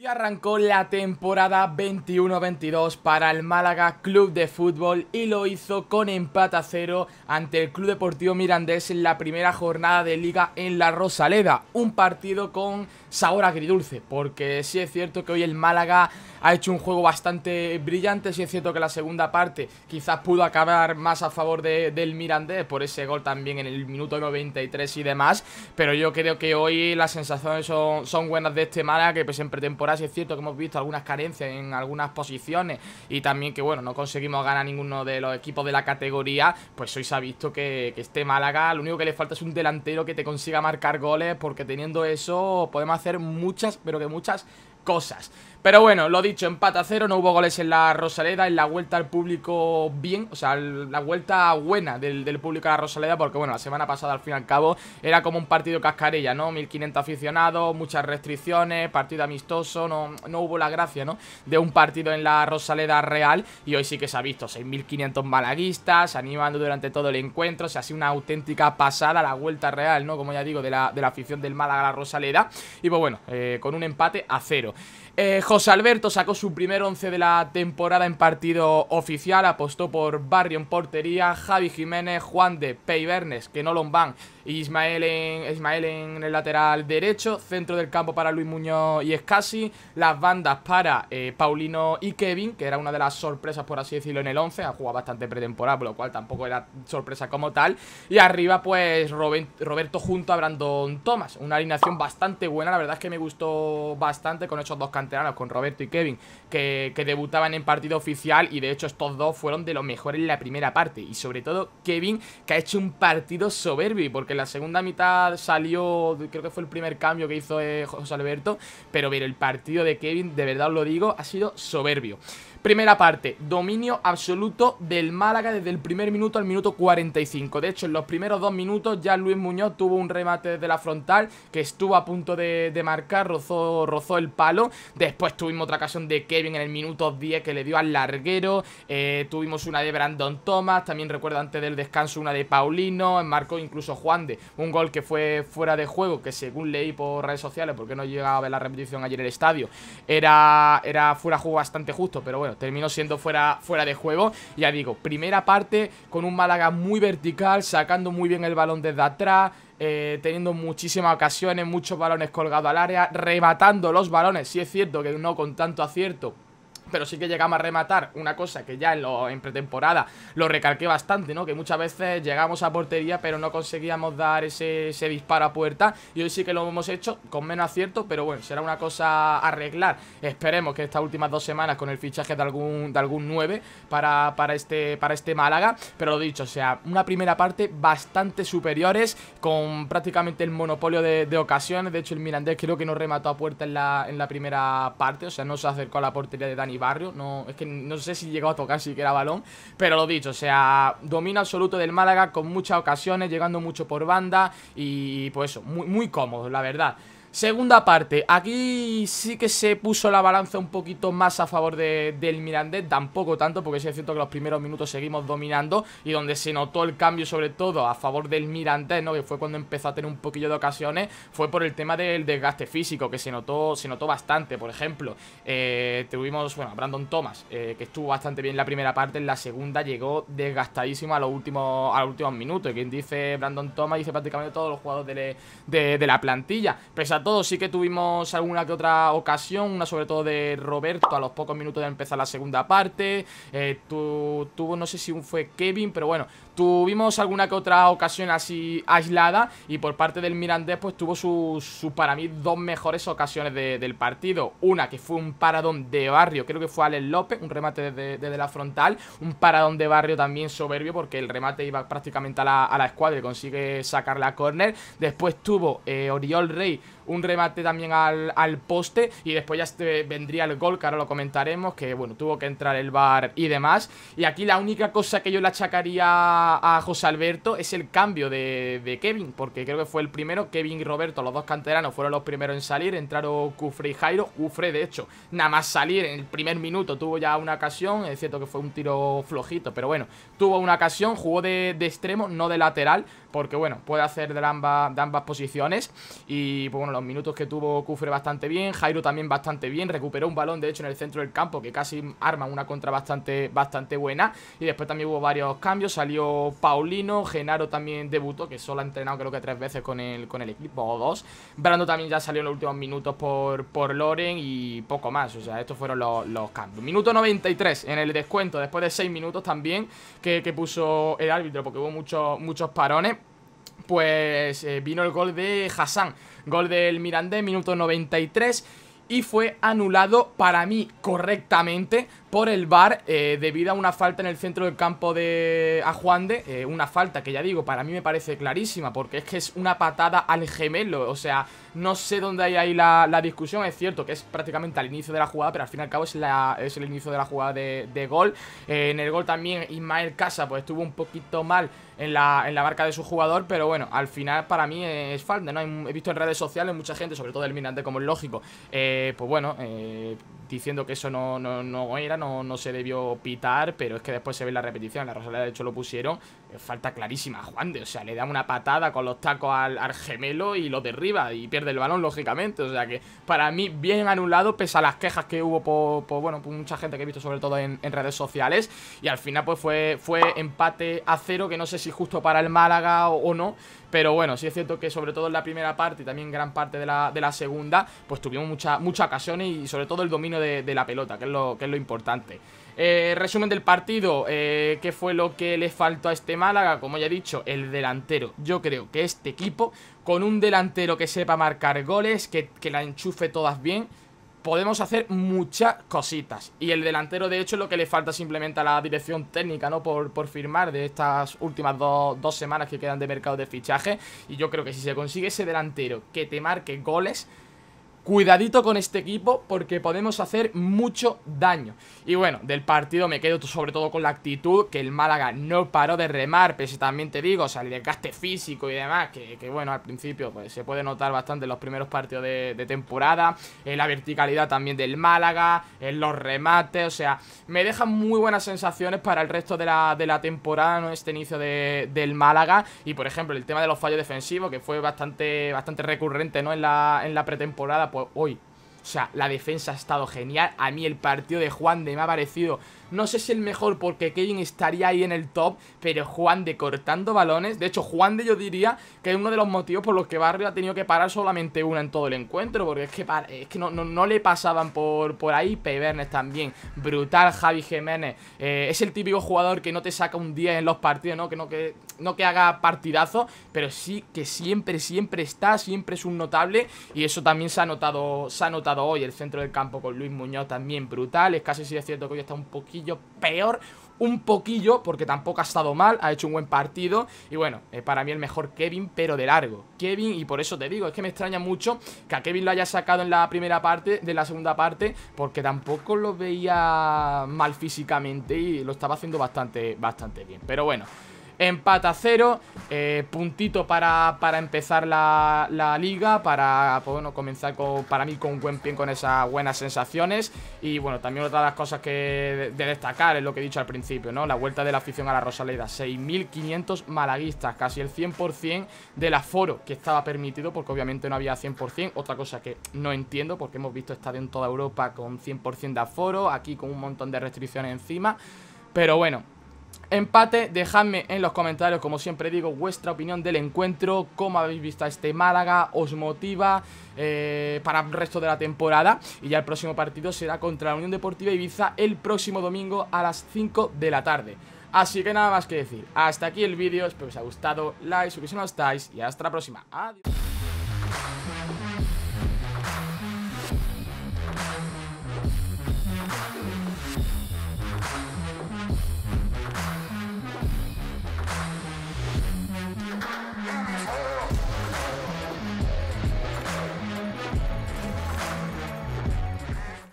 Y arrancó la temporada 21-22 para el Málaga Club de Fútbol y lo hizo con empate a cero ante el Club Deportivo Mirandés en la primera jornada de liga en la Rosaleda. Un partido con sabor agridulce, porque sí es cierto que hoy el Málaga ha hecho un juego bastante brillante, sí es cierto que la segunda parte quizás pudo acabar más a favor de, del Mirandés por ese gol también en el minuto 93 y demás, pero yo creo que hoy las sensaciones son, son buenas de este Málaga, que pues en pretemporada sí es cierto que hemos visto algunas carencias en algunas posiciones y también que bueno, no conseguimos ganar ninguno de los equipos de la categoría, pues hoy se ha visto que, que este Málaga lo único que le falta es un delantero que te consiga marcar goles, porque teniendo eso podemos hacer muchas, pero que muchas cosas. Pero bueno, lo dicho, empate a cero, no hubo goles en la Rosaleda, en la vuelta al público bien, o sea, la vuelta buena del, público a la Rosaleda, porque bueno, la semana pasada al fin y al cabo era como un partido cascarilla, ¿no? 1500 aficionados, muchas restricciones, partido amistoso, no, no hubo la gracia, ¿no? De un partido en la Rosaleda Real y hoy sí que se ha visto 6500 malaguistas animando durante todo el encuentro, o sea, ha sido una auténtica pasada la vuelta real, ¿no? Como ya digo, de la, de la afición del Málaga a la Rosaleda y pues bueno, eh, con un empate a cero. Eh, José Alberto sacó su primer once de la temporada en partido oficial, apostó por Barrio en portería, Javi Jiménez, Juan de que no lo Van Ismael en, Ismael en el lateral derecho, centro del campo para Luis Muñoz y Escasi, las bandas para eh, Paulino y Kevin, que era una de las sorpresas, por así decirlo, en el 11, ha jugado bastante pretemporada, por lo cual tampoco era sorpresa como tal, y arriba pues Roberto junto a Brandon Thomas, una alineación bastante buena, la verdad es que me gustó bastante con estos dos canteranos, con Roberto y Kevin, que, que debutaban en partido oficial y de hecho estos dos fueron de los mejores en la primera parte, y sobre todo Kevin, que ha hecho un partido soberbio, porque que la segunda mitad salió, creo que fue el primer cambio que hizo eh, José Alberto, pero ver el partido de Kevin, de verdad os lo digo, ha sido soberbio. Primera parte, dominio absoluto del Málaga desde el primer minuto al minuto 45. De hecho, en los primeros dos minutos ya Luis Muñoz tuvo un remate desde la frontal que estuvo a punto de, marcar, rozó, rozó, el palo. Después tuvimos otra ocasión de Kevin en el minuto 10 que le dio al larguero. Eh, tuvimos una de Brandon Thomas, también recuerdo antes del descanso una de Paulino. Marcó incluso Juan de un gol que fue fuera de juego, que según leí por redes sociales, porque no llegaba a ver la repetición ayer en el estadio, era, era fuera de juego bastante justo, pero bueno terminó siendo fuera, fuera de juego. Ya digo, primera parte con un Málaga muy vertical, sacando muy bien el balón desde atrás. Eh, teniendo muchísimas ocasiones, muchos balones colgados al área, rematando los balones, si es cierto que no con tanto acierto, pero sí que llegamos a rematar una cosa que ya en, pretemporada lo recalqué bastante, ¿no? Que muchas veces llegamos a portería pero no conseguíamos dar ese, ese disparo a puerta y hoy sí que lo hemos hecho con menos acierto, pero bueno, será una cosa a arreglar. Esperemos que estas últimas dos semanas con el fichaje de algún, de algún 9 para, este, para este Málaga, pero lo dicho, o sea, una primera parte bastante superiores con prácticamente el monopolio de, ocasiones, de hecho el Mirandés creo que no remató a puerta en la, en la primera parte, o sea, no se acercó a la portería de Dani barrio. No, es que no sé si llegó a tocar era balón. Pero lo dicho, o sea, domina absoluto del Málaga con muchas ocasiones, llegando mucho por banda. Y pues eso, muy, muy cómodo, la verdad. Segunda parte, aquí sí que se puso la balanza un poquito más a favor de, del Mirandés, tampoco tanto, porque sí es cierto que los primeros minutos seguimos dominando y donde se notó el cambio sobre todo a favor del Mirandés, ¿no? que fue cuando empezó a tener un poquillo de ocasiones, fue por el tema del desgaste físico, que se notó, se notó bastante, por ejemplo, eh, tuvimos, bueno, Brandon Thomas, eh, que estuvo bastante bien en la primera parte, en la segunda llegó desgastadísimo a los últimos, a los últimos minutos, quien dice Brandon Thomas dice prácticamente todos los jugadores de, de la plantilla, pese todos, sí que tuvimos alguna que otra ocasión, una sobre todo de Roberto a los pocos minutos de empezar la segunda parte, eh, tuvo no sé si fue Kevin, pero bueno, tuvimos alguna que otra ocasión así aislada y por parte del Mirandés pues tuvo sus, su, para mí, dos mejores ocasiones del partido. Una que fue un paradón de barrio, creo que fue Alex López, un remate desde, la frontal, un paradón de barrio también soberbio porque el remate iba prácticamente a la, a escuadra y consigue sacar la córner. Después tuvo eh, Oriol Rey un remate también al, poste y después ya este, vendría el gol, que ahora lo comentaremos, que bueno, tuvo que entrar el bar y demás. Y aquí la única cosa que yo le achacaría a, José Alberto es el cambio de, Kevin, porque creo que fue el primero. Kevin y Roberto, los dos canteranos, fueron los primeros en salir. Entraron Cufre y Jairo. Cufre, de hecho, nada más salir en el primer minuto tuvo ya una ocasión. Es cierto que fue un tiro flojito, pero bueno, tuvo una ocasión, jugó de, extremo, no de lateral, porque bueno, puede hacer de ambas, posiciones. Y pues bueno, los minutos que tuvo Cufre bastante bien, Jairo también bastante bien, recuperó un balón de hecho en el centro del campo que casi arma una contra bastante, bastante buena. Y después también hubo varios cambios, salió Paulino. Genaro también debutó, que solo ha entrenado creo que tres veces con el, con el equipo, o dos. Brando también ya salió en los últimos minutos por, por Loren y poco más. O sea, estos fueron los, cambios. Minuto 93 en el descuento, después de 6 minutos también que, puso el árbitro, porque hubo muchos, muchos parones. Pues eh, vino el gol de Hassan, gol del Mirandés, minuto 93 y fue anulado para mí correctamente por el bar eh, debido a una falta en el centro del campo de Ajuande, eh, una falta que ya digo, para mí me parece clarísima, porque es que es una patada al gemelo, o sea, no sé dónde hay ahí la, discusión, es cierto que es prácticamente al inicio de la jugada, pero al fin y al cabo es, es el inicio de la jugada de, gol, eh, en el gol también Ismael Casa pues estuvo un poquito mal en la, en la de su jugador, pero bueno, al final para mí es falta, ¿no? He visto en redes sociales mucha gente, sobre todo el Mirante como es lógico, eh, pues bueno, diciendo que eso no, era, no, se debió pitar, pero es que después se ve la repetición, la Rosalía de hecho lo pusieron, eh, falta clarísima a Juan de, o sea, le da una patada con los tacos al, al, gemelo y lo derriba y pierde el balón, lógicamente, o sea que para mí bien anulado, pese a las quejas que hubo por, bueno, mucha gente que he visto sobre todo en, redes sociales, y al final pues fue, fue empate a cero, que no sé si justo para el Málaga o, no, pero bueno, sí es cierto que sobre todo en la primera parte y también gran parte de la, de la segunda, pues tuvimos muchas muchas ocasiones y sobre todo el dominio de, la pelota, que es lo, que es lo importante. Eh, resumen del partido, eh, ¿qué fue lo que le faltó a este Málaga? Como ya he dicho, el delantero. Yo creo que este equipo, con un delantero que sepa marcar goles, que, que la enchufe todas bien, podemos hacer muchas cositas. Y el delantero, de hecho, es lo que le falta simplemente a la dirección técnica, ¿no? Por, por firmar de estas últimas dos semanas que quedan de mercado de fichaje. Y yo creo que si se consigue ese delantero que te marque goles, Cuidadito con este equipo porque podemos hacer mucho daño Y bueno, del partido me quedo sobre todo con la actitud Que el Málaga no paró de remar Pese también te digo, o sea, el desgaste físico y demás Que, bueno, al principio pues, se puede notar bastante en los primeros partidos de, temporada En eh, La verticalidad también del Málaga En eh, Los remates, o sea Me dejan muy buenas sensaciones para el resto de la, temporada ¿no? Este inicio del Málaga Y por ejemplo, el tema de los fallos defensivos Que fue bastante, bastante recurrente ¿no? en, la, en la pretemporada pues, hoy. O sea, la defensa ha estado genial. A mí el partido de Juan de me ha parecido no sé si el mejor porque Kevin estaría ahí en el top, pero Juan de cortando balones. De hecho, Juan de yo diría que es uno de los motivos por los que Barrio ha tenido que parar solamente una en todo el encuentro, porque es que, es que no, le pasaban por, por ahí. Pevernes también, brutal Javi Jiménez. Eh, es el típico jugador que no te saca un 10 en los partidos, ¿no? Que no que, no que haga partidazo, pero sí que siempre, siempre está, siempre es un notable y eso también se ha notado, se ha notado hoy. El centro del campo con Luis Muñoz también brutal. Es casi si es cierto que hoy está un poquito peor un poquillo, porque tampoco ha estado mal, ha hecho un buen partido, y bueno, eh, para mí el mejor Kevin, pero de largo. Kevin, y por eso te digo, es que me extraña mucho que a Kevin lo haya sacado en la primera parte, de la segunda parte, porque tampoco lo veía mal físicamente y lo estaba haciendo bastante, bastante bien. Pero bueno... Empata cero, eh, puntito para, empezar la, la, liga, para pues bueno, comenzar con, para mí con un buen pie, con esas buenas sensaciones. Y bueno, también otra de las cosas que de, destacar es lo que he dicho al principio, ¿no? La vuelta de la afición a la Rosaleda, 6.500 malaguistas, casi el 100% del aforo que estaba permitido, porque obviamente no había 100%. Otra cosa que no entiendo, porque hemos visto estar en toda Europa con 100% de aforo, aquí con un montón de restricciones encima. Pero bueno, Empate, dejadme en los comentarios, como siempre digo, vuestra opinión del encuentro, cómo habéis visto a este Málaga, os motiva eh, para el resto de la temporada. Y ya el próximo partido será contra la Unión Deportiva Ibiza el próximo domingo a las 5 de la tarde. Así que nada más que decir, hasta aquí el vídeo, espero que os haya gustado, like, suscribiros si no estáis y hasta la próxima. Adiós.